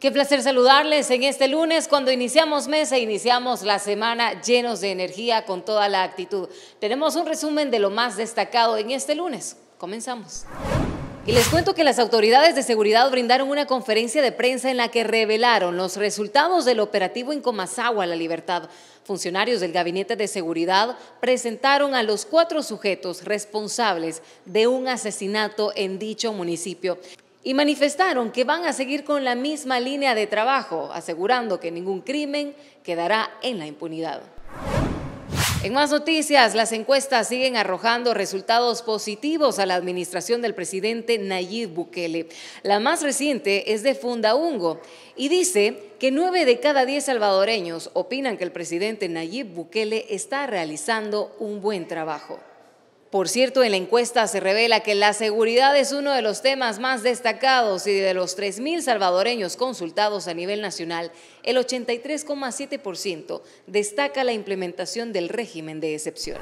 Qué placer saludarles en este lunes cuando iniciamos mes e iniciamos la semana llenos de energía con toda la actitud. Tenemos un resumen de lo más destacado en este lunes. Comenzamos. Y les cuento que las autoridades de seguridad brindaron una conferencia de prensa en la que revelaron los resultados del operativo en Comasagua, La Libertad. Funcionarios del Gabinete de Seguridad presentaron a los cuatro sujetos responsables de un asesinato en dicho municipio y manifestaron que van a seguir con la misma línea de trabajo, asegurando que ningún crimen quedará en la impunidad. En más noticias, las encuestas siguen arrojando resultados positivos a la administración del presidente Nayib Bukele. La más reciente es de Fundaungo y dice que nueve de cada diez salvadoreños opinan que el presidente Nayib Bukele está realizando un buen trabajo. Por cierto, en la encuesta se revela que la seguridad es uno de los temas más destacados y de los 3.000 salvadoreños consultados a nivel nacional, el 83,7% destaca la implementación del régimen de excepción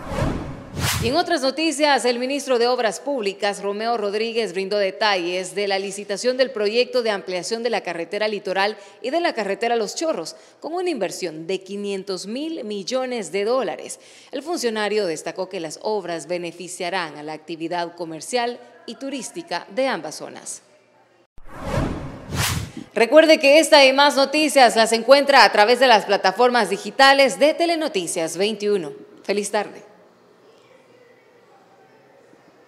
en otras noticias, el ministro de Obras Públicas, Romeo Rodríguez, brindó detalles de la licitación del proyecto de ampliación de la carretera litoral y de la carretera Los Chorros, con una inversión de 500 mil millones de dólares. El funcionario destacó que las obras beneficiarán a la actividad comercial y turística de ambas zonas. Recuerde que esta y más noticias las encuentra a través de las plataformas digitales de Telenoticias 21. Feliz tarde.